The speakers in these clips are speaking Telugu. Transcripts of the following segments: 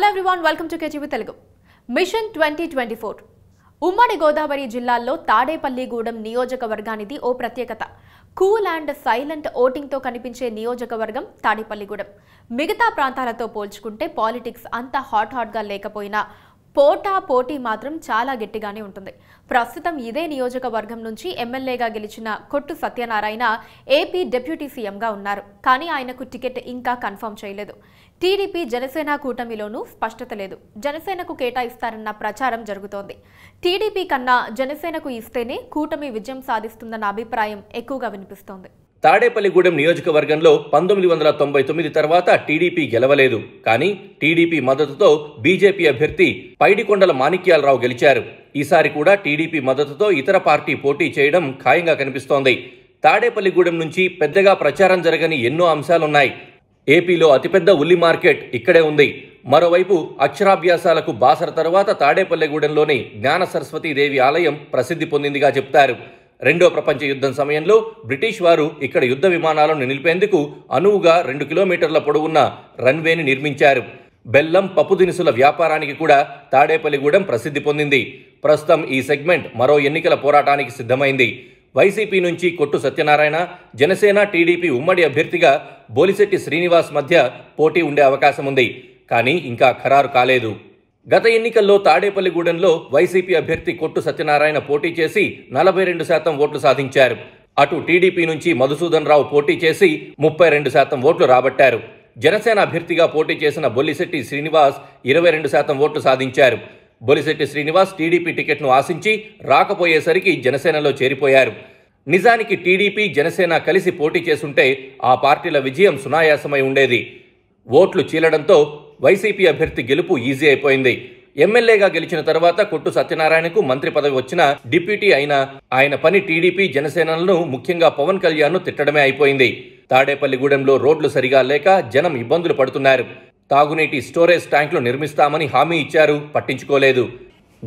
hello everyone welcome to KGV Telugu mission twenty twenty four ఉమ్మడి గోదావరి జిల్లాల్లో తాడేపల్లిగూడెం నియోజకవర్గానిది ఓ ప్రత్యేకత కూల్ అండ్ సైలెంట్ ఓటింగ్తో కనిపించే నియోజకవర్గం తాడేపల్లిగూడెం మిగతా ప్రాంతాలతో పోల్చుకుంటే పాలిటిక్స్ అంత హాట్ హాట్గా లేకపోయినా పోటా పోటీ మాత్రం చాలా గట్టిగానే ఉంటుంది ప్రస్తుతం ఇదే నియోజకవర్గం నుంచి ఎమ్మెల్యేగా గెలిచిన కొట్టు సత్యనారాయణ ఏపీ డిప్యూటీ సీఎంగా ఉన్నారు కానీ ఆయనకు టికెట్ ఇంకా కన్ఫర్మ్ చేయలేదు టీడీపీ జనసేన కూటమిలోనూ స్పష్టత లేదు జనసేనకు కేటాయిస్తారన్న ప్రచారం జరుగుతోంది టీడీపీ కన్నా జనసేనకు ఇస్తేనే కూటమి విజయం సాధిస్తుందన్న అభిప్రాయం ఎక్కువగా వినిపిస్తోంది తాడేపల్లిగూడెం నియోజకవర్గంలో పంతొమ్మిది వందల తొంభై తొమ్మిది తర్వాత టీడీపీ గెలవలేదు కానీ టీడీపీ మద్దతుతో బీజేపీ అభ్యర్థి పైడికొండల మాణిక్యాలరావు గెలిచారు ఈసారి కూడా టీడీపీ మద్దతుతో ఇతర పార్టీ పోటీ చేయడం ఖాయంగా కనిపిస్తోంది తాడేపల్లిగూడెం నుంచి పెద్దగా ప్రచారం జరగని ఎన్నో అంశాలున్నాయి ఏపీలో అతిపెద్ద ఉల్లి మార్కెట్ ఇక్కడే ఉంది మరోవైపు అక్షరాభ్యాసాలకు బాసర తర్వాత తాడేపల్లిగూడెంలోని జ్ఞాన సరస్వతీదేవి ఆలయం ప్రసిద్ధి పొందిందిగా చెప్తారు రెండో ప్రపంచ యుద్ధం సమయంలో బ్రిటిష్ వారు ఇక్కడ యుద్ధ విమానాలను నిలిపేందుకు అనువుగా రెండు కిలోమీటర్ల పొడవున్న రన్వేని నిర్మించారు బెల్లం పప్పు దినుసుల వ్యాపారానికి కూడా తాడేపల్లిగూడెం ప్రసిద్ధి పొందింది ప్రస్తుతం ఈ సెగ్మెంట్ మరో ఎన్నికల పోరాటానికి సిద్ధమైంది వైసీపీ నుంచి కొట్టు సత్యనారాయణ జనసేన టీడీపీ ఉమ్మడి అభ్యర్థిగా బోలిశెట్టి శ్రీనివాస్ మధ్య పోటీ ఉండే అవకాశం ఉంది కానీ ఇంకా ఖరారు కాలేదు గత ఎన్నికల్లో తాడేపల్లిగూడెంలో వైసీపీ అభ్యర్థి కొట్టు సత్యనారాయణ పోటీ చేసి నలభై రెండు శాతం ఓట్లు సాధించారు అటు టీడీపీ నుంచి మధుసూదన్ రావు పోటీ చేసి ముప్పై రెండు శాతం ఓట్లు రాబట్టారు జనసేన అభ్యర్థిగా పోటీ చేసిన బొల్లిశెట్టి శ్రీనివాస్ ఇరవై రెండు శాతం ఓట్లు సాధించారు బొలిశెట్టి శ్రీనివాస్ టీడీపీ టికెట్ను ఆశించి రాకపోయేసరికి జనసేనలో చేరిపోయారు నిజానికి టీడీపీ జనసేన కలిసి పోటీ చేసుంటే ఆ పార్టీల విజయం సునాయాసమై ఉండేది ఓట్లు చీలడంతో వైసీపీ అభ్యర్థి గెలుపు ఈజీ అయిపోయింది ఎమ్మెల్యేగా గెలిచిన తర్వాత కొట్టు సత్యనారాయణకు మంత్రి పదవి వచ్చిన డిప్యూటీ అయిన ఆయన పని టీడీపీ జనసేనలను ముఖ్యంగా పవన్ ను తిట్టడమే అయిపోయింది తాడేపల్లిగూడెంలో రోడ్లు సరిగా లేక జనం ఇబ్బందులు పడుతున్నారు తాగునీటి స్టోరేజ్ ట్యాంకులు నిర్మిస్తామని హామీ ఇచ్చారు పట్టించుకోలేదు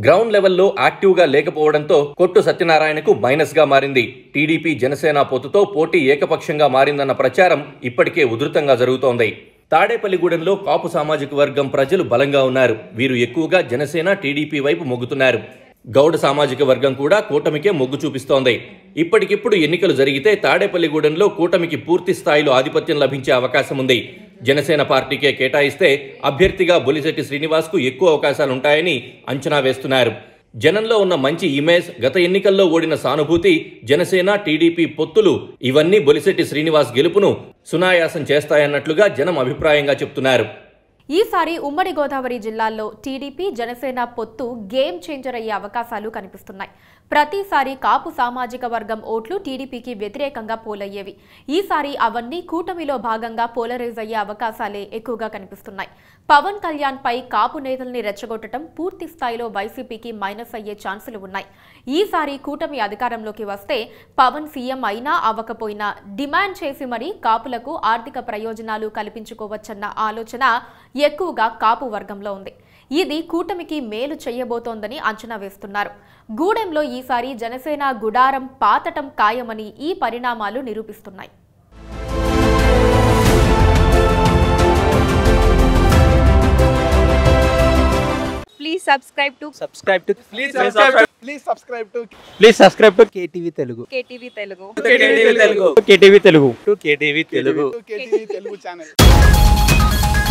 గ్రౌండ్ లెవెల్లో యాక్టివ్గా లేకపోవడంతో కొట్టు సత్యనారాయణకు మైనస్గా మారింది టీడీపీ జనసేన పొత్తుతో పోటీ ఏకపక్షంగా మారిందన్న ప్రచారం ఇప్పటికే ఉధృతంగా జరుగుతోంది తాడేపల్లిగూడెంలో కాపు సామాజిక వర్గం ప్రజలు బలంగా ఉన్నారు వీరు ఎక్కువగా జనసేన టీడీపీ వైపు మొగ్గుతున్నారు గౌడ సామాజిక వర్గం కూడా కూటమికే మొగ్గు చూపిస్తోంది ఇప్పటికిప్పుడు ఎన్నికలు జరిగితే తాడేపల్లిగూడెంలో కూటమికి పూర్తి స్థాయిలో ఆధిపత్యం లభించే అవకాశం ఉంది జనసేన పార్టీకే కేటాయిస్తే అభ్యర్థిగా బొలిశెట్టి శ్రీనివాస్కు ఎక్కువ అవకాశాలుంటాయని అంచనా వేస్తున్నారు జనంలో ఉన్న మంచి ఇమేజ్ గత ఎన్నికల్లో ఓడిన సానుభూతి జనసేన టీడీపీ పొత్తులు ఇవన్నీ బొలిశెట్టి శ్రీనివాస్ గెలుపును సునాయాసం చేస్తాయన్నట్లుగా జనం అభిప్రాయంగా చెప్తున్నారు ఈసారి ఉమ్మడి గోదావరి జిల్లాల్లో టీడీపీ జనసేన పొత్తు గేమ్ చేంజర్ అయ్యే అవకాశాలు కనిపిస్తున్నాయి ప్రతిసారి కాపు సామాజిక వర్గం ఓట్లు టీడీపీకి వ్యతిరేకంగా పోలయ్యేవి ఈసారి అవన్నీ కూటమిలో భాగంగా పోలరైజ్ అయ్యే అవకాశాలే ఎక్కువగా కనిపిస్తున్నాయి పవన్ కళ్యాణ్ పై కాపు నేతల్ని రెచ్చగొట్టడం పూర్తి స్థాయిలో వైసీపీకి మైనస్ అయ్యే ఛాన్సులు ఉన్నాయి ఈసారి కూటమి అధికారంలోకి వస్తే పవన్ సీఎం అయినా అవ్వకపోయినా డిమాండ్ చేసి మరీ కాపులకు ఆర్థిక ప్రయోజనాలు కల్పించుకోవచ్చన్న ఆలోచన ఎక్కువగా కాపు వర్గంలో ఉంది ఇది కూటమికి మేలు చేయబోతోందని అంచనా వేస్తున్నారు గూడెంలో ఈసారి జనసేన గుడారం పాతటం ఖాయమని ఈ పరిణామాలు నిరూపిస్తున్నాయి please subscribe to to KTV Telugu Telugu KTV Telugu Telugu